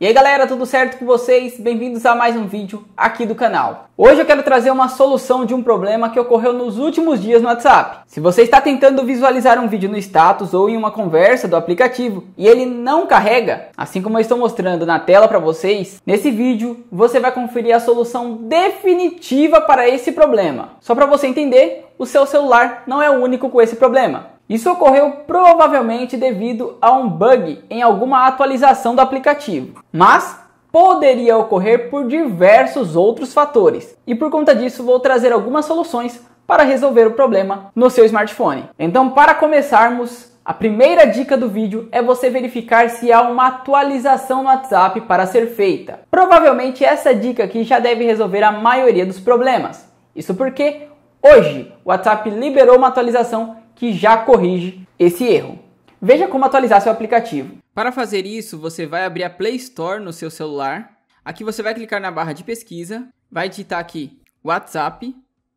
E aí galera, tudo certo com vocês? Bem-vindos a mais um vídeo aqui do canal. Hoje eu quero trazer uma solução de um problema que ocorreu nos últimos dias no WhatsApp. Se você está tentando visualizar um vídeo no status ou em uma conversa do aplicativo e ele não carrega, assim como eu estou mostrando na tela para vocês, nesse vídeo você vai conferir a solução definitiva para esse problema. Só para você entender, o seu celular não é o único com esse problema. Isso ocorreu provavelmente devido a um bug em alguma atualização do aplicativo, mas poderia ocorrer por diversos outros fatores. E por conta disso, vou trazer algumas soluções para resolver o problema no seu smartphone. Então, para começarmos, a primeira dica do vídeo é você verificar se há uma atualização no WhatsApp para ser feita. Provavelmente essa dica aqui já deve resolver a maioria dos problemas. Isso porque hoje o WhatsApp liberou uma atualização que já corrige esse erro. Veja como atualizar seu aplicativo. Para fazer isso, você vai abrir a Play Store no seu celular. Aqui você vai clicar na barra de pesquisa, vai digitar aqui WhatsApp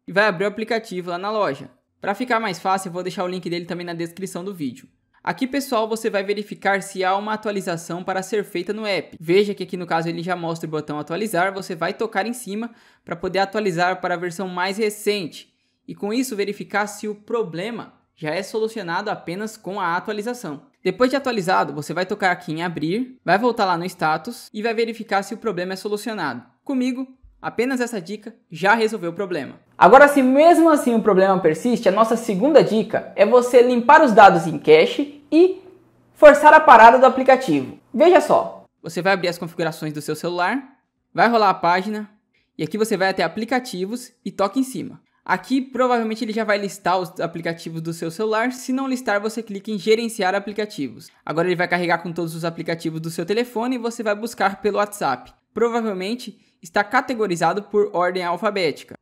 e vai abrir o aplicativo lá na loja. Para ficar mais fácil, eu vou deixar o link dele também na descrição do vídeo. Aqui, pessoal, você vai verificar se há uma atualização para ser feita no app. Veja que aqui no caso ele já mostra o botão atualizar, você vai tocar em cima para poder atualizar para a versão mais recente e com isso verificar se o problema já é solucionado apenas com a atualização. Depois de atualizado, você vai tocar aqui em abrir, vai voltar lá no status e vai verificar se o problema é solucionado. Comigo, Apenas essa dica já resolveu o problema. Agora, se mesmo assim o problema persiste, a nossa segunda dica é você limpar os dados em cache e forçar a parada do aplicativo. Veja só. Você vai abrir as configurações do seu celular, vai rolar a página e aqui você vai até aplicativos e toca em cima. Aqui provavelmente ele já vai listar os aplicativos do seu celular, se não listar você clica em gerenciar aplicativos. Agora ele vai carregar com todos os aplicativos do seu telefone e você vai buscar pelo WhatsApp. Provavelmente está categorizado por ordem alfabética.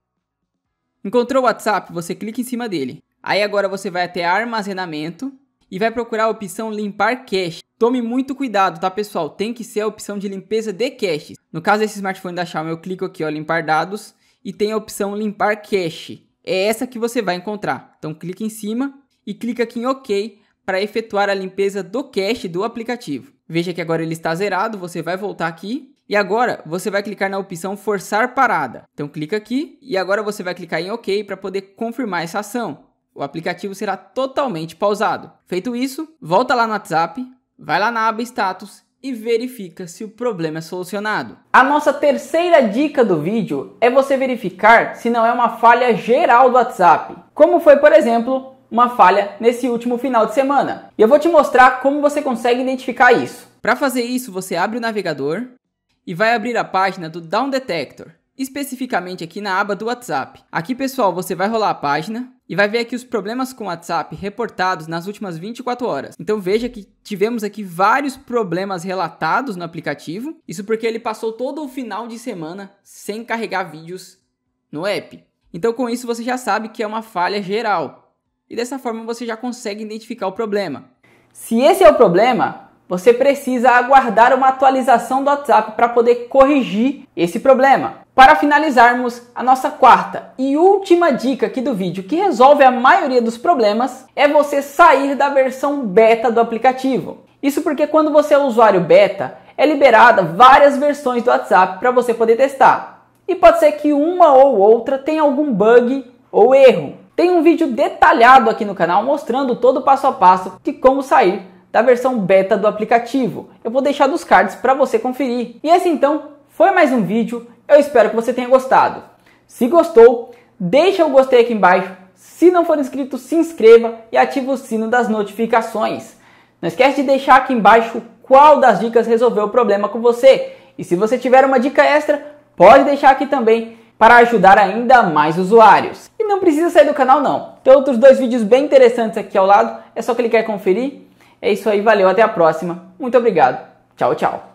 Encontrou o WhatsApp, você clica em cima dele. Aí agora você vai até armazenamento e vai procurar a opção limpar cache. Tome muito cuidado, tá pessoal? Tem que ser a opção de limpeza de cache. No caso desse smartphone da Xiaomi, eu clico aqui, ó, limpar dados e tem a opção limpar cache. É essa que você vai encontrar. Então clica em cima e clica aqui em OK para efetuar a limpeza do cache do aplicativo. Veja que agora ele está zerado, você vai voltar aqui e agora você vai clicar na opção forçar parada. Então clica aqui e agora você vai clicar em OK para poder confirmar essa ação. O aplicativo será totalmente pausado. Feito isso, volta lá no WhatsApp, vai lá na aba status e verifica se o problema é solucionado. A nossa terceira dica do vídeo é você verificar se não é uma falha geral do WhatsApp, como foi, por exemplo, uma falha nesse último final de semana. E eu vou te mostrar como você consegue identificar isso. Para fazer isso, você abre o navegador e vai abrir a página do Down Detector, especificamente aqui na aba do WhatsApp. Aqui, pessoal, você vai rolar a página e vai ver aqui os problemas com o WhatsApp reportados nas últimas 24 horas. Então veja que tivemos aqui vários problemas relatados no aplicativo, isso porque ele passou todo o final de semana sem carregar vídeos no app. Então com isso você já sabe que é uma falha geral. E dessa forma você já consegue identificar o problema. Se esse é o problema, você precisa aguardar uma atualização do WhatsApp para poder corrigir esse problema. Para finalizarmos, a nossa quarta e última dica aqui do vídeo que resolve a maioria dos problemas é você sair da versão beta do aplicativo. Isso porque quando você é usuário beta, é liberada várias versões do WhatsApp para você poder testar. E pode ser que uma ou outra tenha algum bug ou erro. Tem um vídeo detalhado aqui no canal mostrando todo o passo a passo de como sair da versão beta do aplicativo. Eu vou deixar nos cards para você conferir. E esse então foi mais um vídeo. Eu espero que você tenha gostado. Se gostou, deixa o gostei aqui embaixo. Se não for inscrito, se inscreva e ative o sino das notificações. Não esquece de deixar aqui embaixo qual das dicas resolveu o problema com você. E se você tiver uma dica extra, pode deixar aqui também para ajudar ainda mais usuários. E não precisa sair do canal não. Tem outros dois vídeos bem interessantes aqui ao lado, é só clicar e conferir. É isso aí, valeu, até a próxima. Muito obrigado. Tchau, tchau.